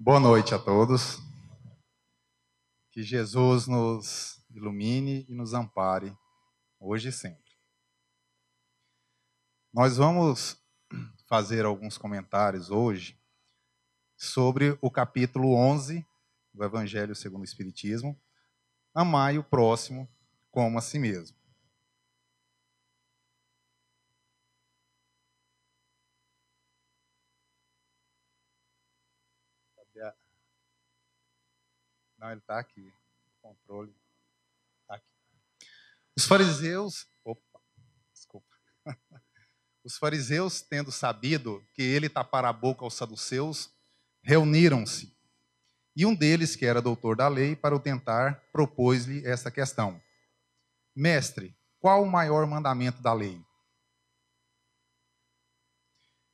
Boa noite a todos. Que Jesus nos ilumine e nos ampare, hoje e sempre. Nós vamos fazer alguns comentários hoje sobre o capítulo 11 do Evangelho segundo o Espiritismo. Amai o próximo como a si mesmo. Não, ele está aqui. O controle está aqui. Os fariseus. Opa, desculpa. Os fariseus, tendo sabido que ele tapara a boca aos saduceus, reuniram-se. E um deles, que era doutor da lei, para o tentar, propôs-lhe esta questão: Mestre, qual o maior mandamento da lei?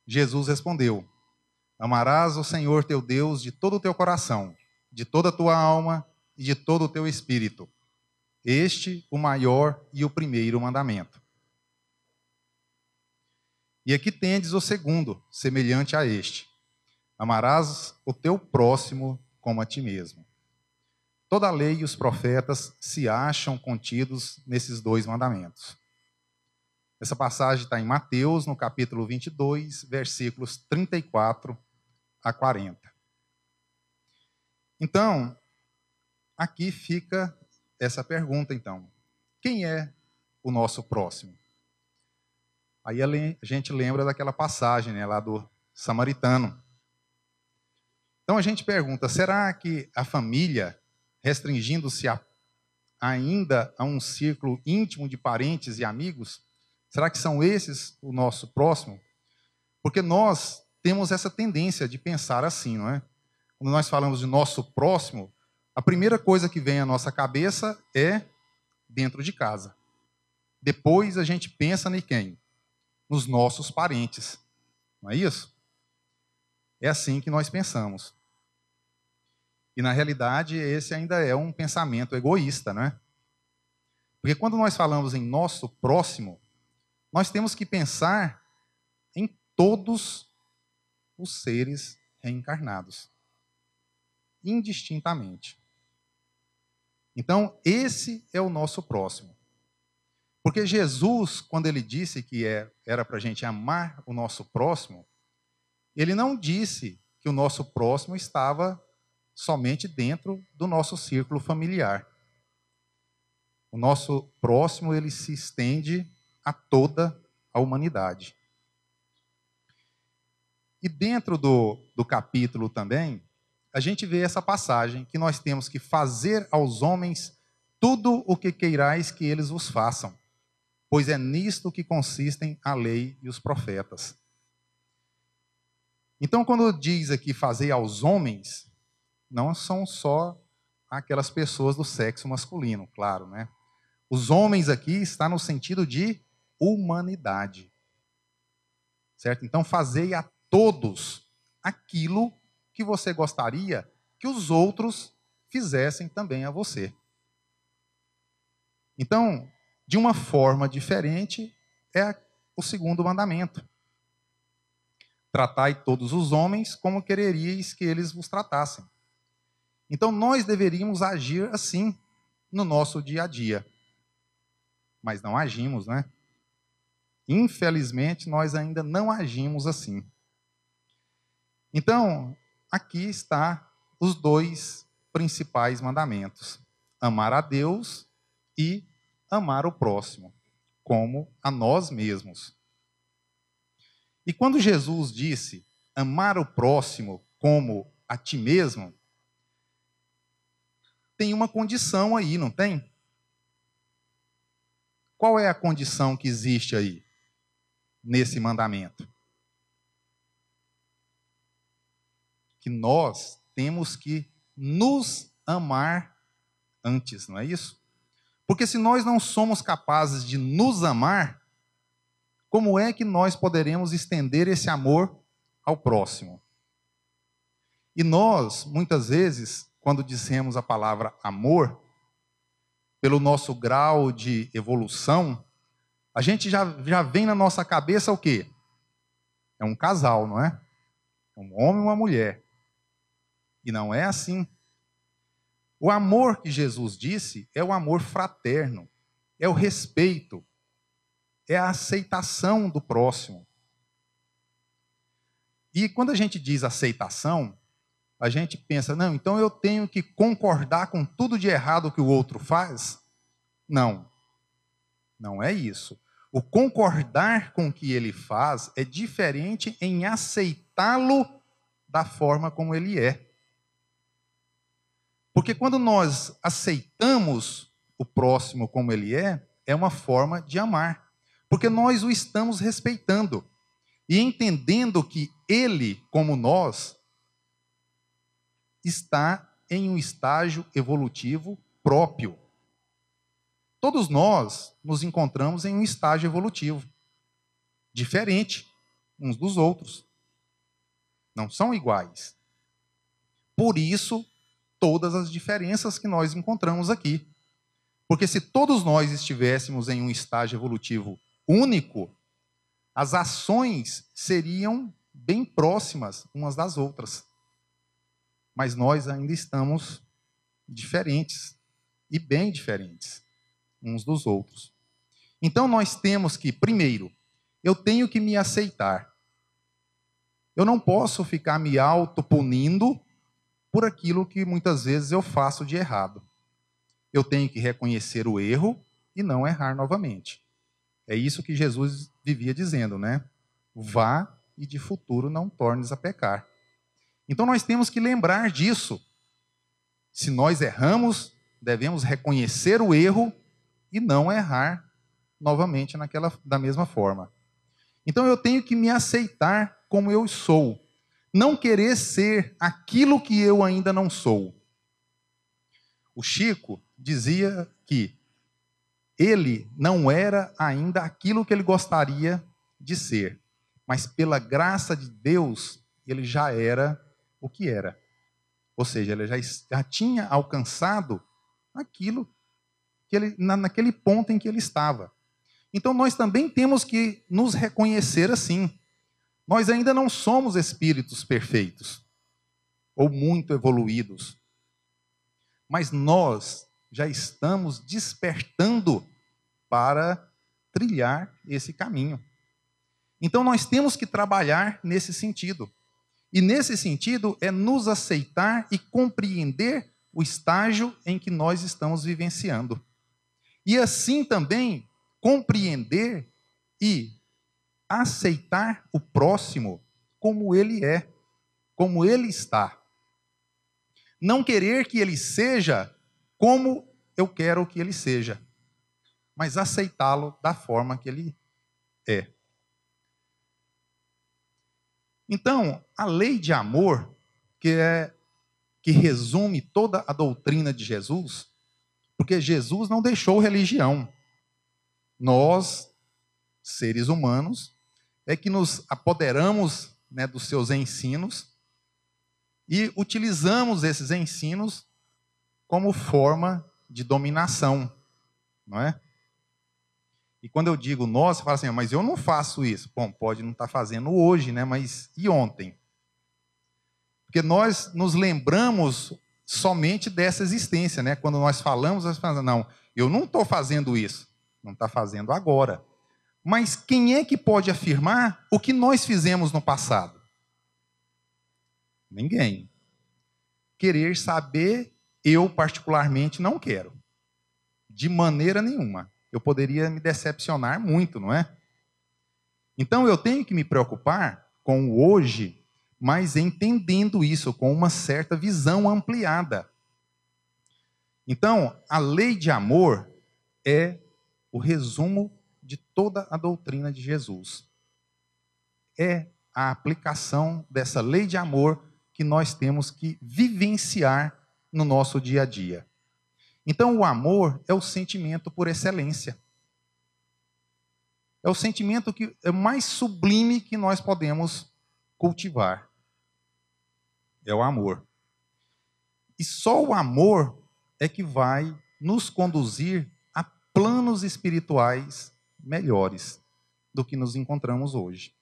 Jesus respondeu: Amarás o Senhor teu Deus de todo o teu coração, de toda a tua alma e de todo o teu espírito. Este, o maior e o primeiro mandamento. E aqui tendes o segundo, semelhante a este: amarás o teu próximo como a ti mesmo. Toda a lei e os profetas se acham contidos nesses dois mandamentos. Essa passagem está em Mateus, no capítulo 22, versículos 34 a 40. Então, aqui fica essa pergunta então. Quem é o nosso próximo? Aí a gente lembra daquela passagem né, lá do samaritano. Então a gente pergunta: será que a família, restringindo-se ainda a um círculo íntimo de parentes e amigos, será que são esses o nosso próximo? Porque nós temos essa tendência de pensar assim, não é? quando nós falamos de nosso próximo, a primeira coisa que vem à nossa cabeça é dentro de casa. Depois a gente pensa em quem? Nos nossos parentes. Não é isso? É assim que nós pensamos. E na realidade, esse ainda é um pensamento egoísta, não é? Porque quando nós falamos em nosso próximo, nós temos que pensar em todos os seres reencarnados indistintamente. Então, esse é o nosso próximo. Porque Jesus, quando ele disse que é, era para a gente amar o nosso próximo, ele não disse que o nosso próximo estava somente dentro do nosso círculo familiar. O nosso próximo ele se estende a toda a humanidade. E dentro do, do capítulo também, a gente vê essa passagem que nós temos que fazer aos homens tudo o que queirais que eles vos façam, pois é nisto que consistem a lei e os profetas. Então, quando diz aqui fazer aos homens, não são só aquelas pessoas do sexo masculino, claro, né? Os homens aqui está no sentido de humanidade. Certo? Então, fazei a todos aquilo que você gostaria que os outros fizessem também a você. Então, de uma forma diferente, é o segundo mandamento. Tratai todos os homens como quereríeis que eles vos tratassem. Então, nós deveríamos agir assim no nosso dia a dia. Mas não agimos, né? Infelizmente, nós ainda não agimos assim. Então, aqui está os dois principais mandamentos: amar a Deus e amar o próximo, como a nós mesmos. E quando Jesus disse amar o próximo como a ti mesmo, tem uma condição aí, não tem? Qual é a condição que existe aí nesse mandamento? que nós temos que nos amar antes, não é isso? Porque se nós não somos capazes de nos amar, como é que nós poderemos estender esse amor ao próximo? E nós, muitas vezes, quando dizemos a palavra amor, pelo nosso grau de evolução, a gente já, já vem na nossa cabeça o quê? É um casal, não é? Um homem e uma mulher. E não é assim. O amor que Jesus disse é o amor fraterno, é o respeito, é a aceitação do próximo. E quando a gente diz aceitação, a gente pensa, não, então eu tenho que concordar com tudo de errado que o outro faz? Não. Não é isso. O concordar com o que ele faz é diferente em aceitá-lo da forma como ele é. Porque quando nós aceitamos o próximo como ele é, é uma forma de amar. Porque nós o estamos respeitando e entendendo que ele, como nós, está em um estágio evolutivo próprio. Todos nós nos encontramos em um estágio evolutivo diferente uns dos outros. Não são iguais. Por isso, todas as diferenças que nós encontramos aqui. Porque se todos nós estivéssemos em um estágio evolutivo único, as ações seriam bem próximas umas das outras. Mas nós ainda estamos diferentes e bem diferentes uns dos outros. Então nós temos que, primeiro, eu tenho que me aceitar. Eu não posso ficar me autopunindo por aquilo que muitas vezes eu faço de errado. Eu tenho que reconhecer o erro e não errar novamente. É isso que Jesus vivia dizendo, né? Vá e de futuro não tornes a pecar. Então nós temos que lembrar disso. Se nós erramos, devemos reconhecer o erro e não errar novamente naquela da mesma forma. Então eu tenho que me aceitar como eu sou não querer ser aquilo que eu ainda não sou. O Chico dizia que ele não era ainda aquilo que ele gostaria de ser, mas pela graça de Deus, ele já era o que era. Ou seja, ele já, já tinha alcançado aquilo que ele, na, naquele ponto em que ele estava. Então nós também temos que nos reconhecer assim. Nós ainda não somos espíritos perfeitos ou muito evoluídos, mas nós já estamos despertando para trilhar esse caminho. Então nós temos que trabalhar nesse sentido. E nesse sentido é nos aceitar e compreender o estágio em que nós estamos vivenciando. E assim também compreender e aceitar o próximo como ele é, como ele está. Não querer que ele seja como eu quero que ele seja, mas aceitá-lo da forma que ele é. Então, a lei de amor, que é que resume toda a doutrina de Jesus, porque Jesus não deixou religião. Nós, seres humanos, é que nos apoderamos né, dos seus ensinos e utilizamos esses ensinos como forma de dominação, não é? E quando eu digo nós, você fala assim, ah, mas eu não faço isso. Bom, pode não estar tá fazendo hoje, né? Mas e ontem? Porque nós nos lembramos somente dessa existência, né? Quando nós falamos, nós falamos, não, eu não estou fazendo isso. Não está fazendo agora. Mas quem é que pode afirmar o que nós fizemos no passado? Ninguém. Querer saber, eu particularmente não quero. De maneira nenhuma. Eu poderia me decepcionar muito, não é? Então eu tenho que me preocupar com o hoje, mas entendendo isso com uma certa visão ampliada. Então, a lei de amor é o resumo de toda a doutrina de Jesus. É a aplicação dessa lei de amor que nós temos que vivenciar no nosso dia a dia. Então, o amor é o sentimento por excelência. É o sentimento que é mais sublime que nós podemos cultivar. É o amor. E só o amor é que vai nos conduzir a planos espirituais melhores do que nos encontramos hoje.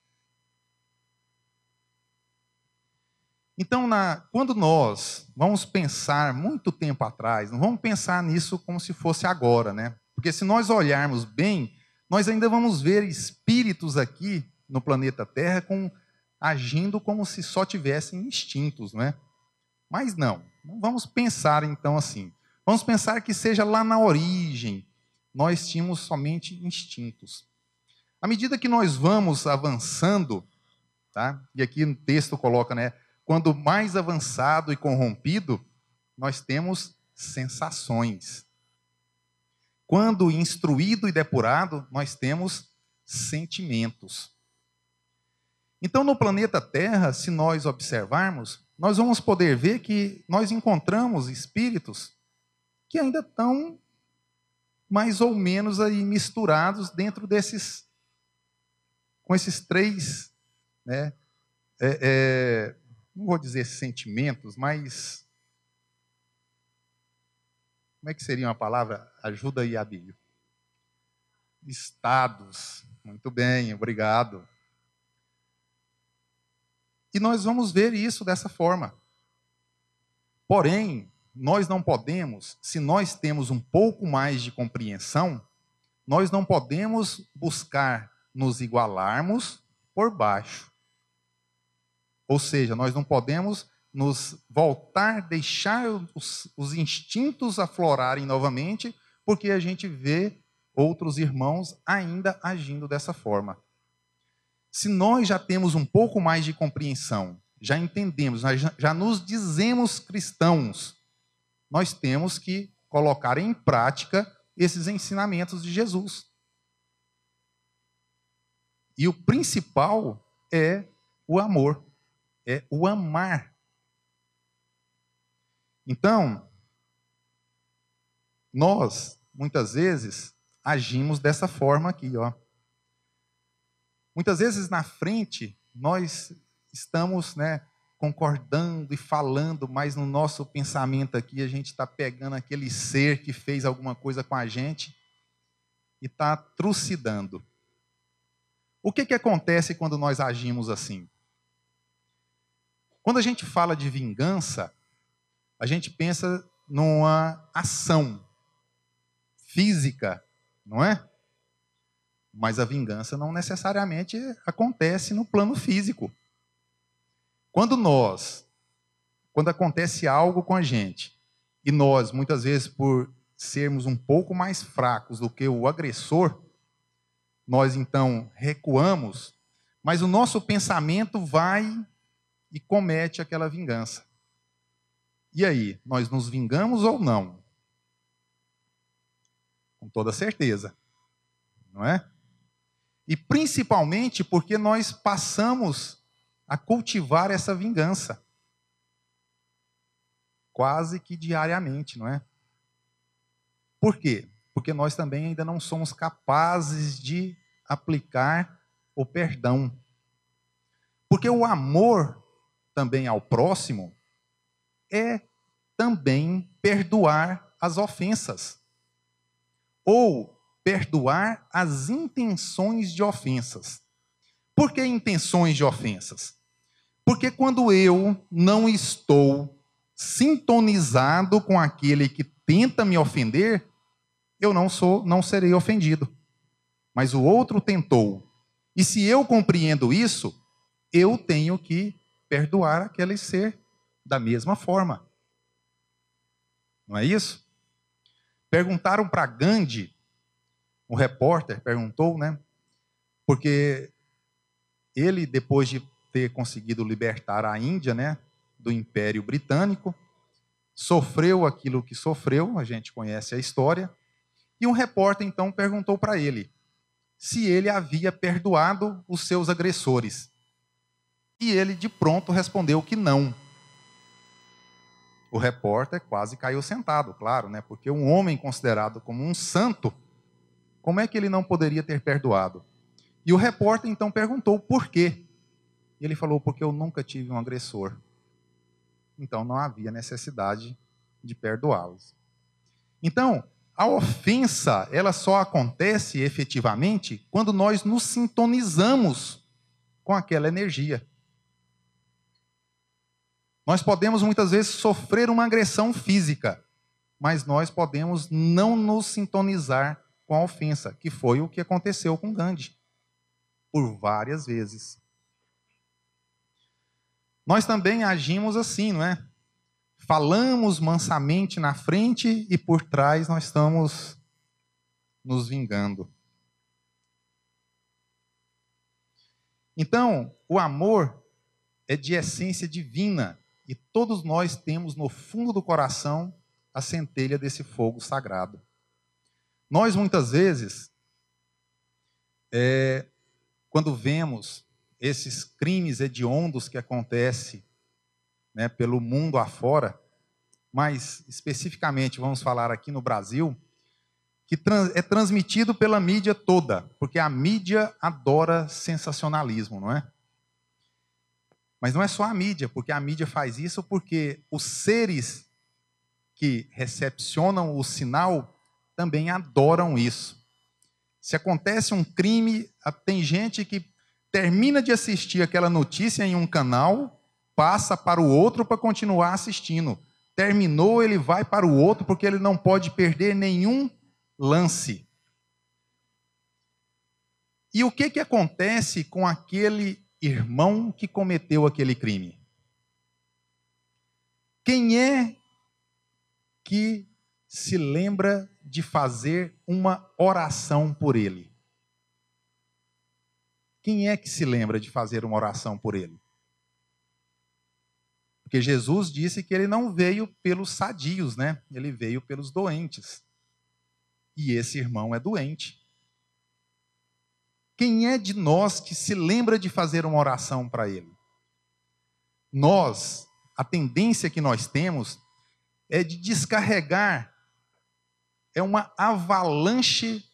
Então, na, quando nós vamos pensar muito tempo atrás, não vamos pensar nisso como se fosse agora, né? Porque se nós olharmos bem, nós ainda vamos ver espíritos aqui no planeta Terra com, agindo como se só tivessem instintos, né? Mas não, não vamos pensar então assim. Vamos pensar que seja lá na origem, nós tínhamos somente instintos. À medida que nós vamos avançando, tá? e aqui no texto coloca, né? Quando mais avançado e corrompido, nós temos sensações. Quando instruído e depurado, nós temos sentimentos. Então, no planeta Terra, se nós observarmos, nós vamos poder ver que nós encontramos espíritos que ainda estão mais ou menos aí misturados dentro desses, com esses três, né, é, é, não vou dizer sentimentos, mas como é que seria uma palavra? Ajuda e Abílio. Estados. Muito bem, obrigado. E nós vamos ver isso dessa forma. Porém, nós não podemos, se nós temos um pouco mais de compreensão, nós não podemos buscar nos igualarmos por baixo. Ou seja, nós não podemos nos voltar, deixar os, os, instintos aflorarem novamente, porque a gente vê outros irmãos ainda agindo dessa forma. Se nós já temos um pouco mais de compreensão, já entendemos, já nos dizemos cristãos, nós temos que colocar em prática esses ensinamentos de Jesus. E o principal é o amor, é o amar. Então, nós, muitas vezes, agimos dessa forma aqui, ó. Muitas vezes na frente, nós estamos, né, concordando e falando, mas no nosso pensamento aqui a gente está pegando aquele ser que fez alguma coisa com a gente e está trucidando. O que, que acontece quando nós agimos assim? Quando a gente fala de vingança, a gente pensa numa ação física, não é? Mas a vingança não necessariamente acontece no plano físico. Quando nós, quando acontece algo com a gente, e nós, muitas vezes, por sermos um pouco mais fracos do que o agressor, nós então recuamos, mas o nosso pensamento vai e comete aquela vingança. E aí, nós nos vingamos ou não? Com toda certeza, não é? E principalmente porque nós passamos a cultivar essa vingança. Quase que diariamente, não é? Por quê? Porque nós também ainda não somos capazes de aplicar o perdão. Porque o amor também ao próximo é também perdoar as ofensas ou perdoar as intenções de ofensas. Por que intenções de ofensas? Porque quando eu não estou sintonizado com aquele que tenta me ofender, eu não sou, não serei ofendido. Mas o outro tentou. E se eu compreendo isso, eu tenho que perdoar aquele ser da mesma forma. Não é isso? Perguntaram para Gandhi, um repórter perguntou, né? Porque ele, depois de ter conseguido libertar a Índia né, do Império Britânico, sofreu aquilo que sofreu, a gente conhece a história, e um repórter então perguntou para ele se ele havia perdoado os seus agressores. E ele de pronto respondeu que não. O repórter quase caiu sentado, claro, né? Porque um homem considerado como um santo, como é que ele não poderia ter perdoado? E o repórter então perguntou por quê. E ele falou: porque eu nunca tive um agressor. Então não havia necessidade de perdoá-los. Então, a ofensa, ela só acontece efetivamente quando nós nos sintonizamos com aquela energia. Nós podemos muitas vezes sofrer uma agressão física, mas nós podemos não nos sintonizar com a ofensa, que foi o que aconteceu com Gandhi por várias vezes. Nós também agimos assim, não é? Falamos mansamente na frente e por trás nós estamos nos vingando. Então, o amor é de essência divina e todos nós temos no fundo do coração a centelha desse fogo sagrado. Nós muitas vezes é, quando vemos esses crimes hediondos que acontecem né, pelo mundo afora, mas especificamente vamos falar aqui no Brasil, que é transmitido pela mídia toda, porque a mídia adora sensacionalismo, não é? Mas não é só a mídia, porque a mídia faz isso porque os seres que recepcionam o sinal também adoram isso. Se acontece um crime, tem gente que termina de assistir aquela notícia em um canal, passa para o outro para continuar assistindo. Terminou, ele vai para o outro porque ele não pode perder nenhum lance. E o que, que acontece com aquele irmão que cometeu aquele crime? Quem é que se lembra de fazer uma oração por ele. Quem é que se lembra de fazer uma oração por ele? Porque Jesus disse que ele não veio pelos sadios, né? Ele veio pelos doentes. E esse irmão é doente. Quem é de nós que se lembra de fazer uma oração para ele? Nós, a tendência que nós temos é de descarregar é uma avalanche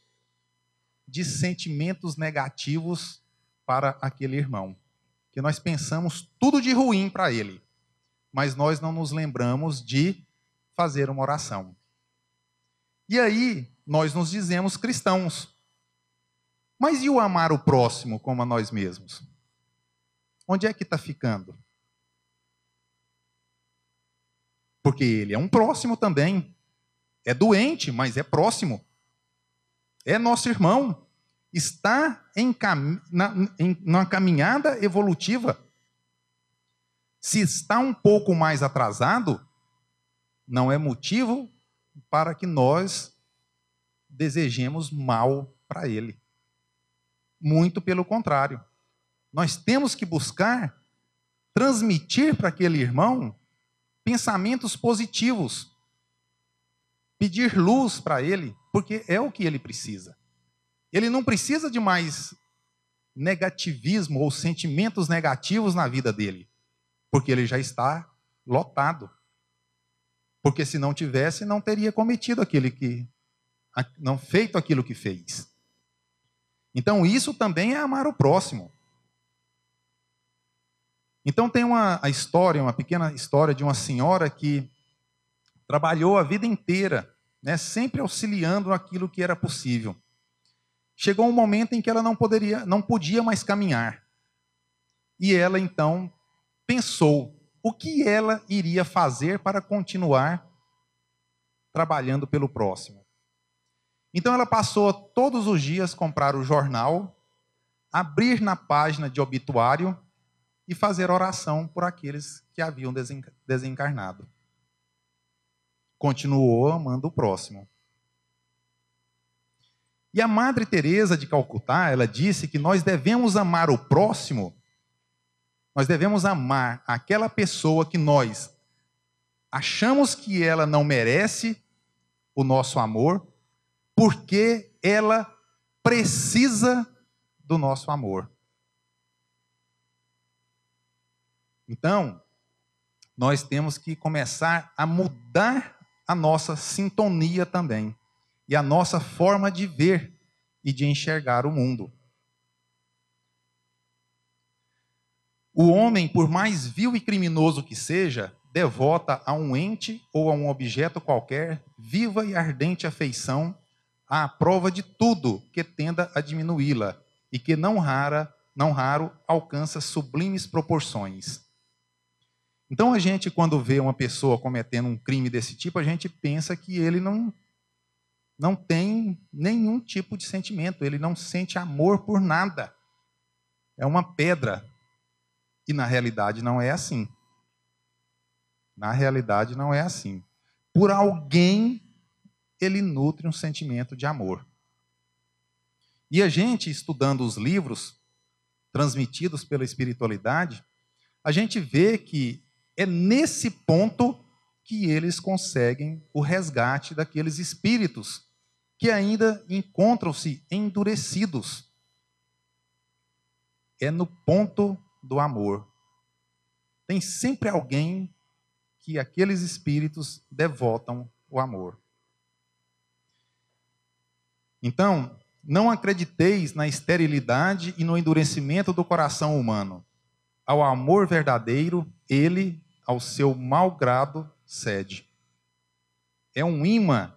de sentimentos negativos para aquele irmão. Que nós pensamos tudo de ruim para ele, mas nós não nos lembramos de fazer uma oração. E aí nós nos dizemos cristãos. Mas e o amar o próximo como a nós mesmos? Onde é que está ficando? Porque ele é um próximo também. É doente, mas é próximo. É nosso irmão. Está em, cam... na, em caminhada evolutiva. Se está um pouco mais atrasado, não é motivo para que nós desejemos mal para ele. Muito pelo contrário. Nós temos que buscar transmitir para aquele irmão pensamentos positivos, pedir luz para ele, porque é o que ele precisa. Ele não precisa de mais negativismo ou sentimentos negativos na vida dele, porque ele já está lotado. Porque se não tivesse, não teria cometido aquele que não feito aquilo que fez. Então, isso também é amar o próximo. Então tem uma a história, uma pequena história de uma senhora que Trabalhou a vida inteira, né, sempre auxiliando aquilo que era possível. Chegou um momento em que ela não poderia, não podia mais caminhar. E ela então pensou o que ela iria fazer para continuar trabalhando pelo próximo. Então ela passou todos os dias comprar o jornal, abrir na página de obituário e fazer oração por aqueles que haviam desencarnado continuou amando o próximo. E a Madre Teresa de Calcutá, ela disse que nós devemos amar o próximo, nós devemos amar aquela pessoa que nós achamos que ela não merece o nosso amor, porque ela precisa do nosso amor. Então, nós temos que começar a mudar a nossa sintonia também e a nossa forma de ver e de enxergar o mundo. O homem, por mais vil e criminoso que seja, devota a um ente ou a um objeto qualquer viva e ardente afeição à prova de tudo que tenda a diminuí-la e que não rara, não raro alcança sublimes proporções. Então a gente, quando vê uma pessoa cometendo um crime desse tipo, a gente pensa que ele não, não tem nenhum tipo de sentimento, ele não sente amor por nada. É uma pedra. E na realidade não é assim. Na realidade não é assim. Por alguém ele nutre um sentimento de amor. E a gente, estudando os livros transmitidos pela espiritualidade, a gente vê que é nesse ponto que eles conseguem o resgate daqueles espíritos que ainda encontram-se endurecidos. É no ponto do amor. Tem sempre alguém que aqueles espíritos devotam o amor. Então, não acrediteis na esterilidade e no endurecimento do coração humano. Ao amor verdadeiro, ele ao seu malgrado grado cede. É um imã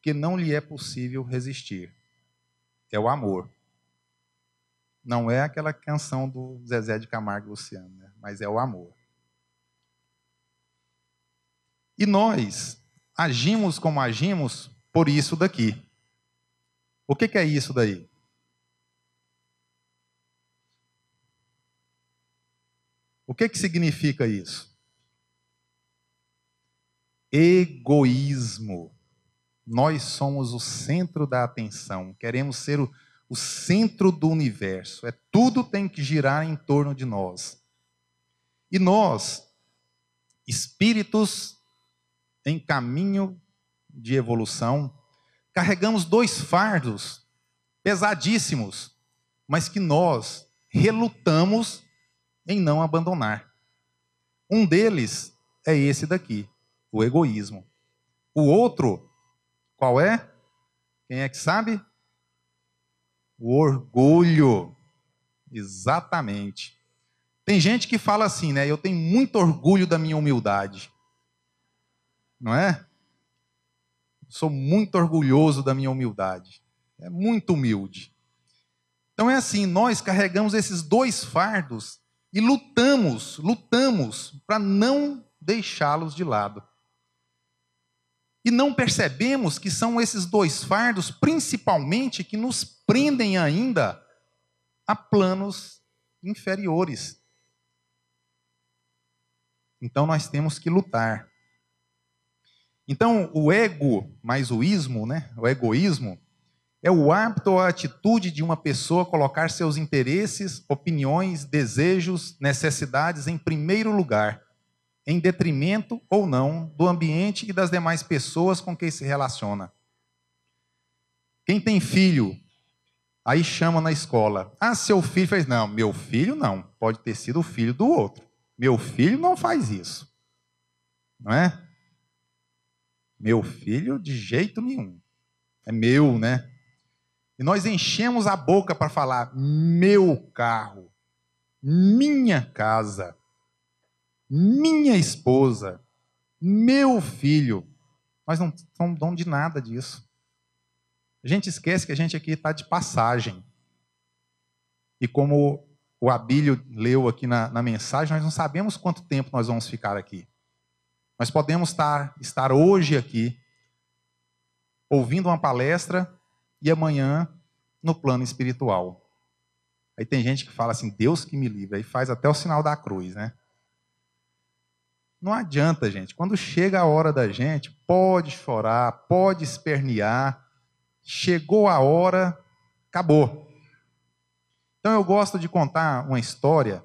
que não lhe é possível resistir. É o amor. Não é aquela canção do Zezé de Camargo e Luciano, né? mas é o amor. E nós agimos como agimos por isso daqui. O que, que é isso daí? O que, que significa isso? egoísmo. Nós somos o centro da atenção, queremos ser o, o centro do universo. É tudo tem que girar em torno de nós. E nós, espíritos em caminho de evolução, carregamos dois fardos pesadíssimos, mas que nós relutamos em não abandonar. Um deles é esse daqui, o egoísmo. O outro, qual é? Quem é que sabe? O orgulho. Exatamente. Tem gente que fala assim, né? Eu tenho muito orgulho da minha humildade. Não é? Sou muito orgulhoso da minha humildade. É muito humilde. Então é assim, nós carregamos esses dois fardos e lutamos, lutamos para não deixá-los de lado. E não percebemos que são esses dois fardos, principalmente, que nos prendem ainda a planos inferiores. Então nós temos que lutar. Então o ego mais o ismo, né? O egoísmo é o hábito ou a atitude de uma pessoa colocar seus interesses, opiniões, desejos, necessidades em primeiro lugar em detrimento ou não do ambiente e das demais pessoas com quem se relaciona. Quem tem filho, aí chama na escola. Ah, seu filho fez. Não, meu filho não. Pode ter sido o filho do outro. Meu filho não faz isso. Não é? Meu filho, de jeito nenhum. É meu, né? E nós enchemos a boca para falar: meu carro, minha casa minha esposa, meu filho. Nós não somos dono de nada disso. A gente esquece que a gente aqui está de passagem. E como o Abílio leu aqui na, na, mensagem, nós não sabemos quanto tempo nós vamos ficar aqui. Nós podemos estar hoje aqui, ouvindo uma palestra e amanhã no plano espiritual. Aí tem gente que fala assim, Deus que me livre, aí faz até o sinal da cruz, né? Não adianta, gente. Quando chega a hora da gente, pode chorar, pode espernear. Chegou a hora, acabou. Então eu gosto de contar uma história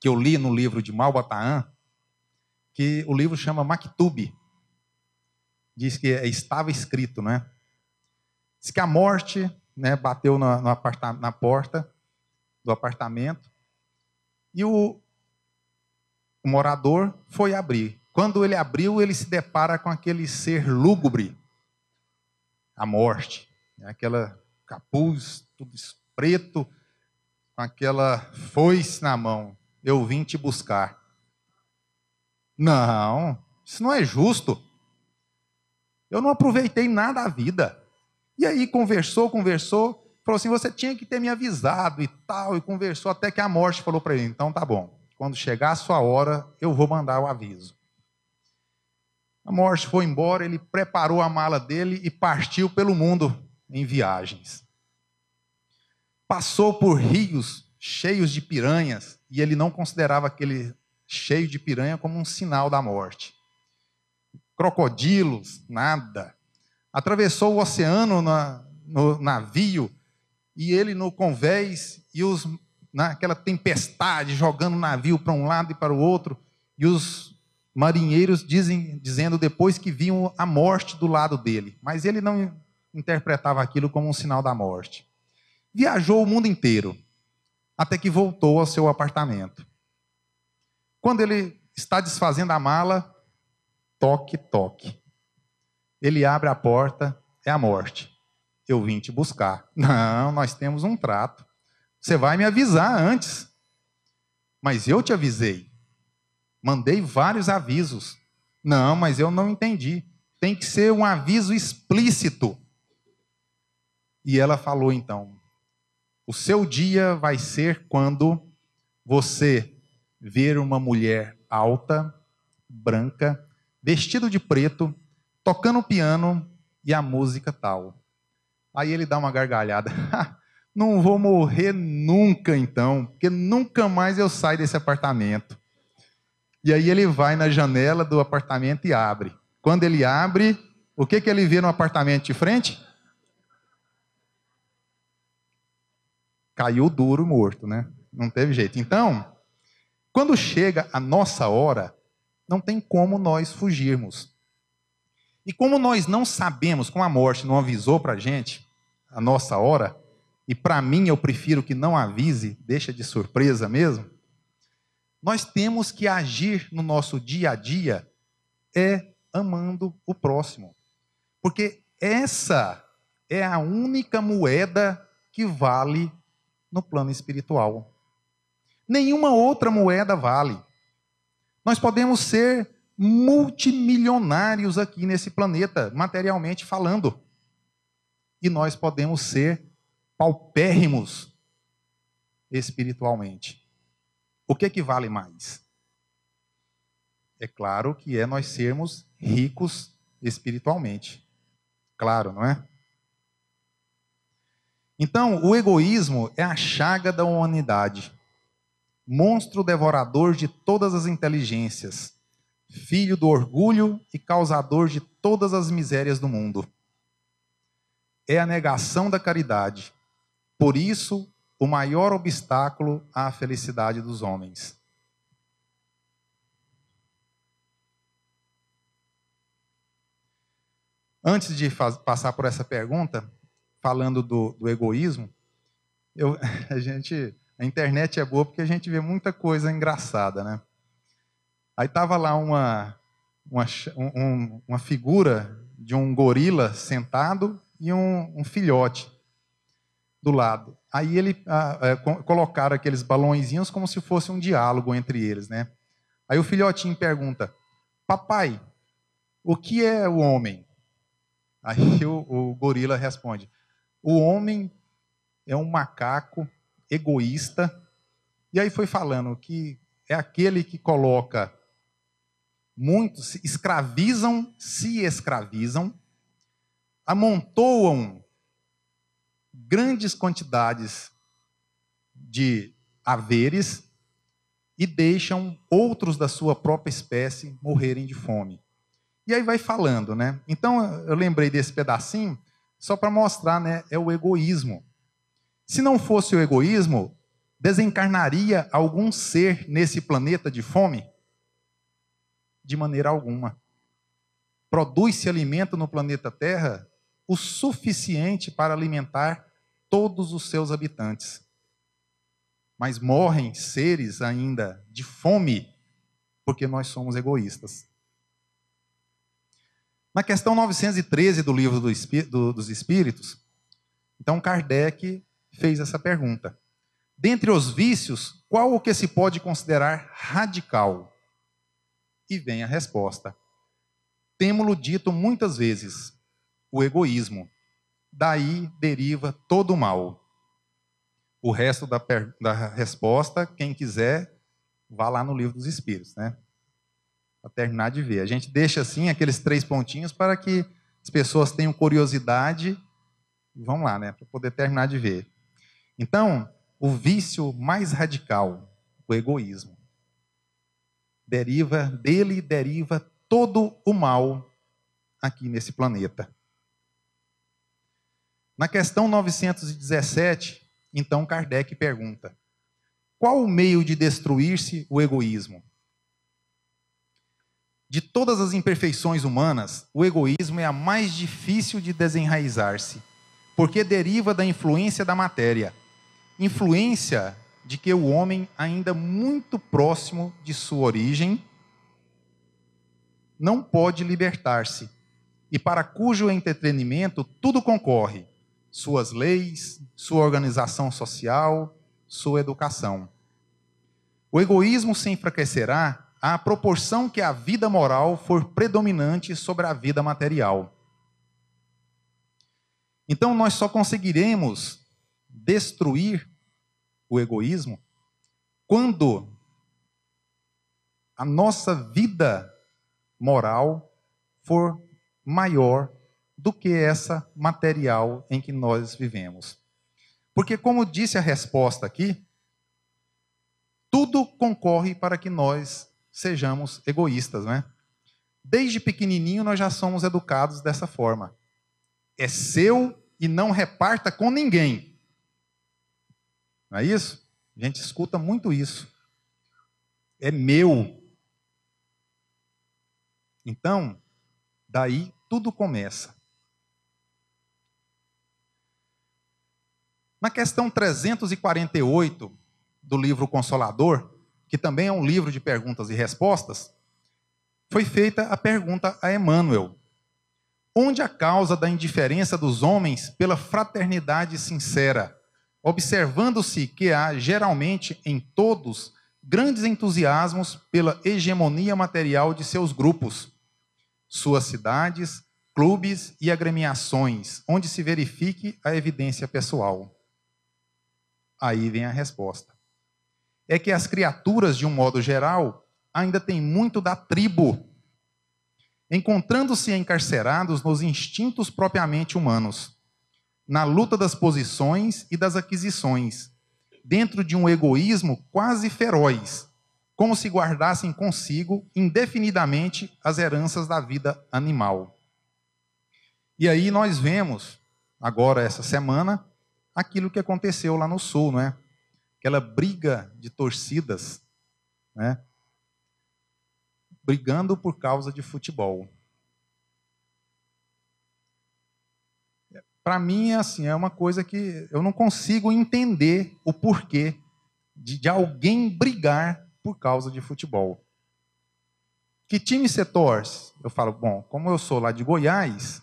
que eu li no livro de Malbataan, que o livro chama Maktub. Diz que é, estava escrito, né? Diz que a morte né, bateu na, na porta do apartamento e o, o morador foi abrir. Quando ele abriu, ele se depara com aquele ser lúgubre, a morte, né? aquela capuz, tudo preto, com aquela foice na mão. Eu vim te buscar. Não, isso não é justo. Eu não aproveitei nada da vida. E aí conversou, conversou, falou assim: você tinha que ter me avisado e tal, e conversou até que a morte falou para ele: então tá bom, quando chegar a sua hora, eu vou mandar o aviso. A morte foi embora, ele preparou a mala dele e partiu pelo mundo em viagens. Passou por rios cheios de piranhas e ele não considerava aquele cheio de piranha como um sinal da morte. Crocodilos, nada. Atravessou o oceano na, no navio e ele no convés e os naquela né? tempestade, jogando o navio para um lado e para o outro, e os marinheiros dizem, dizendo depois que viam a morte do lado dele, mas ele não interpretava aquilo como um sinal da morte. Viajou o mundo inteiro, até que voltou ao seu apartamento. Quando ele está desfazendo a mala, toque, toque. Ele abre a porta, é a morte. Eu vim te buscar. Não, nós temos um trato. Você vai me avisar antes. Mas eu te avisei. Mandei vários avisos. Não, mas eu não entendi. Tem que ser um aviso explícito. E ela falou então: O seu dia vai ser quando você ver uma mulher alta, branca, vestido de preto, tocando piano e a música tal. Aí ele dá uma gargalhada. Não vou morrer nunca então, porque nunca mais eu saio desse apartamento. E aí ele vai na janela do apartamento e abre. Quando ele abre, o que, que ele vê no apartamento de frente? Caiu duro morto, né? Não teve jeito. Então, quando chega a nossa hora, não tem como nós fugirmos. E como nós não sabemos, como a morte não avisou para a gente, a nossa hora, e para mim eu prefiro que não avise, deixa de surpresa mesmo. Nós temos que agir no nosso dia a dia é amando o próximo. Porque essa é a única moeda que vale no plano espiritual. Nenhuma outra moeda vale. Nós podemos ser multimilionários aqui nesse planeta, materialmente falando. E nós podemos ser paupérrimos espiritualmente. O que, é que vale mais? É claro que é nós sermos ricos espiritualmente. Claro, não é? Então, o egoísmo é a chaga da humanidade, monstro devorador de todas as inteligências, filho do orgulho e causador de todas as misérias do mundo. É a negação da caridade, por isso, o maior obstáculo à felicidade dos homens. Antes de passar por essa pergunta, falando do, do egoísmo, eu, a gente, a internet é boa porque a gente vê muita coisa engraçada, né? Aí tava lá uma, uma, um, uma figura de um gorila sentado e um, um filhote do lado. Aí ele ah, eh, colocaram aqueles balãozinhos como se fosse um diálogo entre eles, né? Aí o filhotinho pergunta: "Papai, o que é o homem?" Aí o, o gorila responde: "O homem é um macaco egoísta". E aí foi falando que é aquele que coloca muitos escravizam, se escravizam, amontoam grandes quantidades de haveres e deixam outros da sua própria espécie morrerem de fome. E aí vai falando, né? Então eu lembrei desse pedacinho só para mostrar, né? É o egoísmo. Se não fosse o egoísmo, desencarnaria algum ser nesse planeta de fome? De maneira alguma. Produz-se alimento no planeta Terra o suficiente para alimentar todos os seus habitantes. Mas morrem seres ainda de fome porque nós somos egoístas. Na questão 913 do livro do Espí do, dos Espíritos, então Kardec fez essa pergunta. Dentre os vícios, qual o que se pode considerar radical? E vem a resposta. Temos-lo dito muitas vezes, o egoísmo. Daí deriva todo o mal. O resto da, da resposta, quem quiser, vá lá no livro dos Espíritos, né? Para terminar de ver. A gente deixa assim aqueles três pontinhos para que as pessoas tenham curiosidade e vão lá, né? Para poder terminar de ver. Então, o vício mais radical, o egoísmo, deriva dele deriva todo o mal aqui nesse planeta. Na questão 917, então Kardec pergunta: qual o meio de destruir-se o egoísmo? De todas as imperfeições humanas, o egoísmo é a mais difícil de desenraizar-se, porque deriva da influência da matéria, influência de que o homem, ainda muito próximo de sua origem, não pode libertar-se, e para cujo entretenimento tudo concorre, suas leis, sua organização social, sua educação. O egoísmo se enfraquecerá à proporção que a vida moral for predominante sobre a vida material. Então, nós só conseguiremos destruir o egoísmo quando a nossa vida moral for maior do que essa material em que nós vivemos. Porque, como disse a resposta aqui, tudo concorre para que nós sejamos egoístas, né? Desde pequenininho nós já somos educados dessa forma. É seu e não reparta com ninguém. Não é isso? A gente escuta muito isso. É meu. Então, daí tudo começa. Na questão 348 do livro Consolador, que também é um livro de perguntas e respostas, foi feita a pergunta a Emmanuel: Onde a causa da indiferença dos homens pela fraternidade sincera, observando-se que há geralmente em todos grandes entusiasmos pela hegemonia material de seus grupos, suas cidades, clubes e agremiações, onde se verifique a evidência pessoal. Aí vem a resposta. É que as criaturas, de um modo geral, ainda têm muito da tribo, encontrando-se encarcerados nos instintos propriamente humanos, na luta das posições e das aquisições, dentro de um egoísmo quase feroz, como se guardassem consigo indefinidamente as heranças da vida animal. E aí nós vemos, agora essa semana, aquilo que aconteceu lá no Sul, não é? Aquela briga de torcidas, né? Brigando por causa de futebol. Para mim, assim, é uma coisa que eu não consigo entender o porquê de, de alguém brigar por causa de futebol. Que time você torce? Eu falo, bom, como eu sou lá de Goiás,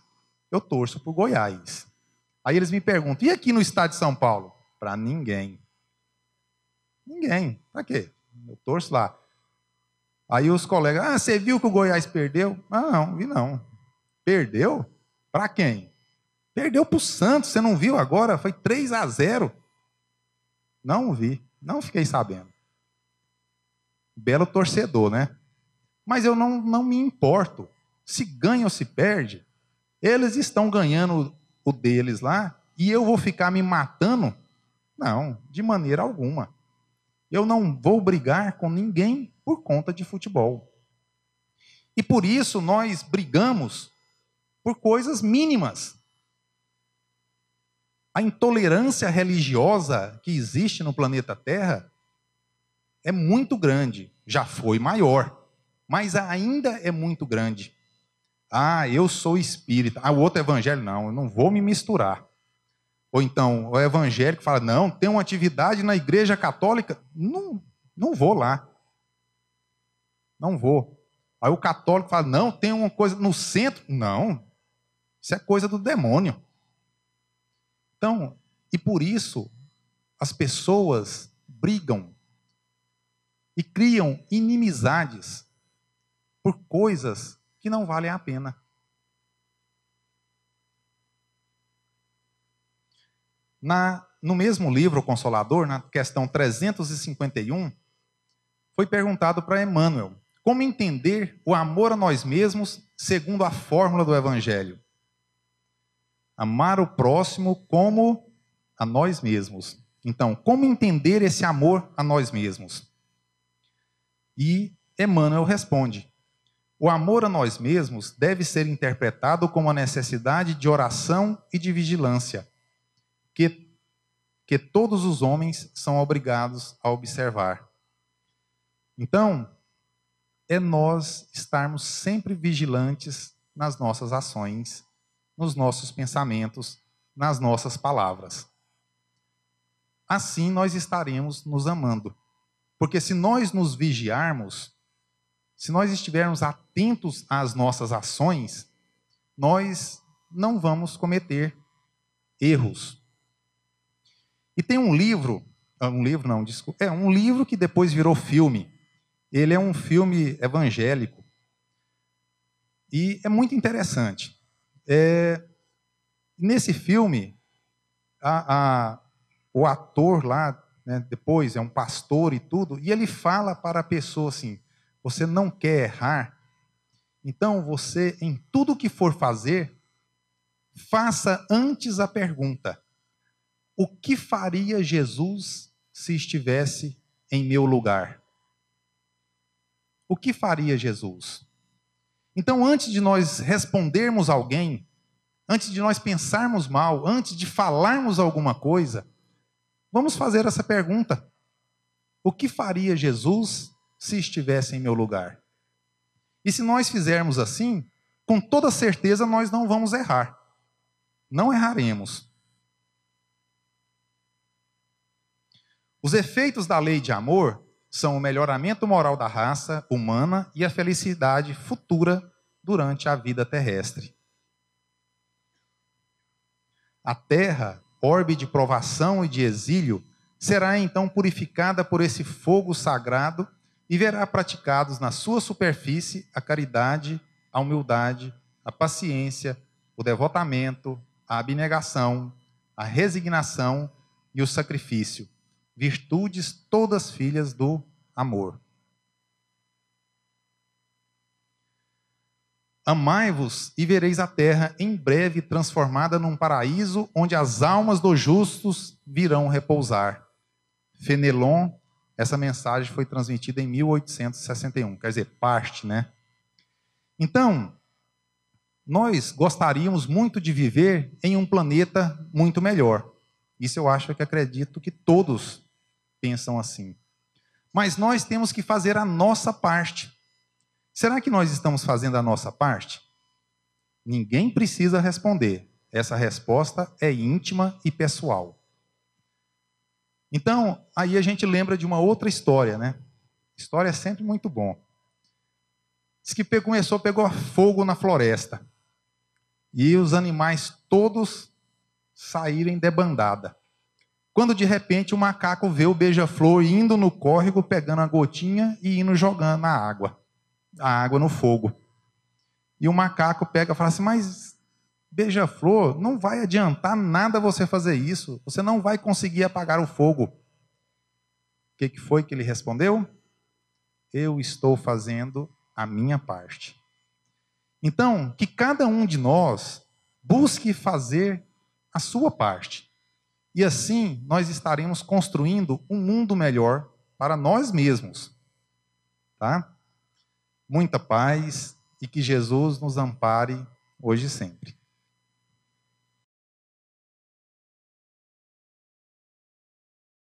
eu torço por Goiás. Aí eles me perguntam: e aqui no estado de São Paulo? Para ninguém. Ninguém. Para quê? Eu torço lá. Aí os colegas: ah, você viu que o Goiás perdeu? Ah, não, vi não. Perdeu? Para quem? Perdeu para o Santos, você não viu agora? Foi 3 a 0. Não vi, não fiquei sabendo. Belo torcedor, né? Mas eu não, não me importo. Se ganha ou se perde, eles estão ganhando o deles lá e eu vou ficar me matando? Não, de maneira alguma. Eu não vou brigar com ninguém por conta de futebol. E por isso nós brigamos por coisas mínimas. A intolerância religiosa que existe no planeta Terra é muito grande, já foi maior, mas ainda é muito grande. Ah, eu sou espírita. Ah, o outro é evangelho, não, eu não vou me misturar. Ou então, o evangélico fala, não, tem uma atividade na igreja católica, não, não vou lá. Não vou. Aí o católico fala, não, tem uma coisa no centro. Não, isso é coisa do demônio. Então, e por isso, as pessoas brigam e criam inimizades por coisas que não valem a pena. Na, no mesmo livro, Consolador, na questão 351, foi perguntado para Emmanuel como entender o amor a nós mesmos segundo a fórmula do Evangelho. Amar o próximo como a nós mesmos. Então, como entender esse amor a nós mesmos? E Emmanuel responde: o amor a nós mesmos deve ser interpretado como a necessidade de oração e de vigilância, que, que todos os homens são obrigados a observar. Então, é nós estarmos sempre vigilantes nas nossas ações, nos nossos pensamentos, nas nossas palavras. Assim nós estaremos nos amando. Porque se nós nos vigiarmos, se nós estivermos atentos às nossas ações, nós não vamos cometer erros. E tem um livro, ah, um livro não, desculpa, é um livro que depois virou filme. Ele é um filme evangélico e é muito interessante. É, nesse filme, a, a, o ator lá, né, depois é um pastor e tudo, e ele fala para a pessoa assim: você não quer errar, então você, em tudo que for fazer, faça antes a pergunta: o que faria Jesus se estivesse em meu lugar? O que faria Jesus? Então, antes de nós respondermos alguém, antes de nós pensarmos mal, antes de falarmos alguma coisa, vamos fazer essa pergunta: O que faria Jesus se estivesse em meu lugar. E se nós fizermos assim, com toda certeza nós não vamos errar. Não erraremos. Os efeitos da lei de amor são o melhoramento moral da raça humana e a felicidade futura durante a vida terrestre. A terra, orbe de provação e de exílio, será então purificada por esse fogo sagrado e verá praticados na sua superfície a caridade, a humildade, a paciência, o devotamento, a abnegação, a resignação e o sacrifício, virtudes todas filhas do amor. Amai-vos e vereis a terra em breve transformada num paraíso onde as almas dos justos virão repousar. Fenelon essa mensagem foi transmitida em 1861, quer dizer, parte, né? Então, nós gostaríamos muito de viver em um planeta muito melhor. Isso eu acho que acredito que todos pensam assim. Mas nós temos que fazer a nossa parte. Será que nós estamos fazendo a nossa parte? Ninguém precisa responder. Essa resposta é íntima e pessoal. Então, aí a gente lembra de uma outra história, né? História é sempre muito bom. Diz que começou, pegou fogo na floresta. E os animais todos saíram de debandada. Quando de repente o macaco vê o beija-flor indo no córrego, pegando a gotinha e indo jogando na água, a água no fogo. E o macaco pega e fala assim: Mas Beija-flor, não vai adiantar nada você fazer isso. Você não vai conseguir apagar o fogo. O que, que foi que ele respondeu? Eu estou fazendo a minha parte. Então, que cada um de nós busque fazer a sua parte. E assim nós estaremos construindo um mundo melhor para nós mesmos. Tá? Muita paz e que Jesus nos ampare hoje e sempre.